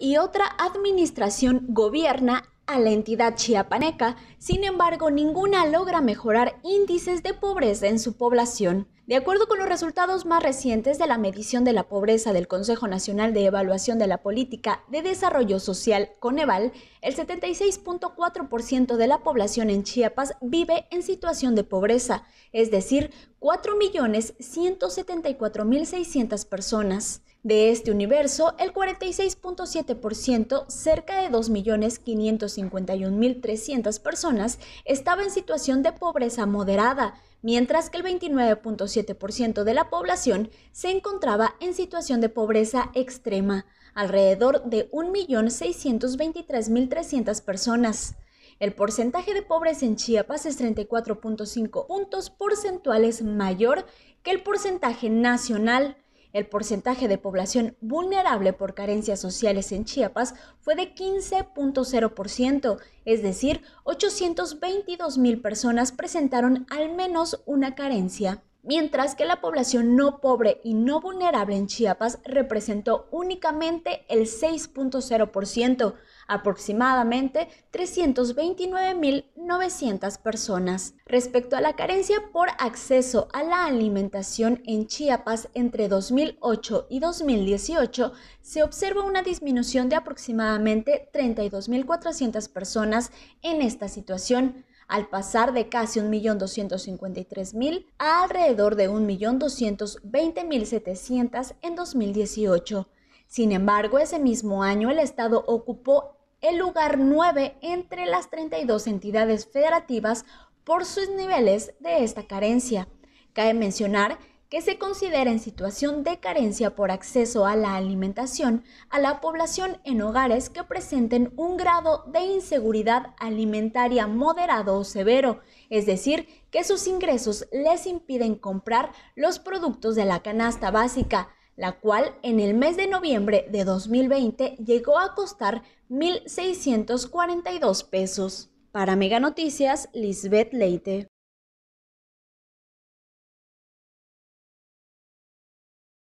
y otra administración gobierna a la entidad chiapaneca, sin embargo ninguna logra mejorar índices de pobreza en su población. De acuerdo con los resultados más recientes de la medición de la pobreza del Consejo Nacional de Evaluación de la Política de Desarrollo Social, Coneval, el 76.4% de la población en Chiapas vive en situación de pobreza, es decir, 4.174.600 personas. De este universo, el 46.7%, cerca de 2.551.300 personas, estaba en situación de pobreza moderada, mientras que el 29.7% de la población se encontraba en situación de pobreza extrema, alrededor de 1.623.300 personas. El porcentaje de pobres en Chiapas es 34.5 puntos porcentuales mayor que el porcentaje nacional el porcentaje de población vulnerable por carencias sociales en Chiapas fue de 15.0%, es decir, 822 mil personas presentaron al menos una carencia mientras que la población no pobre y no vulnerable en Chiapas representó únicamente el 6.0%, aproximadamente 329.900 personas. Respecto a la carencia por acceso a la alimentación en Chiapas entre 2008 y 2018, se observa una disminución de aproximadamente 32.400 personas en esta situación al pasar de casi 1.253.000 a alrededor de 1.220.700 en 2018. Sin embargo, ese mismo año el Estado ocupó el lugar 9 entre las 32 entidades federativas por sus niveles de esta carencia. Cabe mencionar que se considera en situación de carencia por acceso a la alimentación a la población en hogares que presenten un grado de inseguridad alimentaria moderado o severo, es decir, que sus ingresos les impiden comprar los productos de la canasta básica, la cual en el mes de noviembre de 2020 llegó a costar 1.642 pesos. Para Mega Noticias, Lisbeth Leite.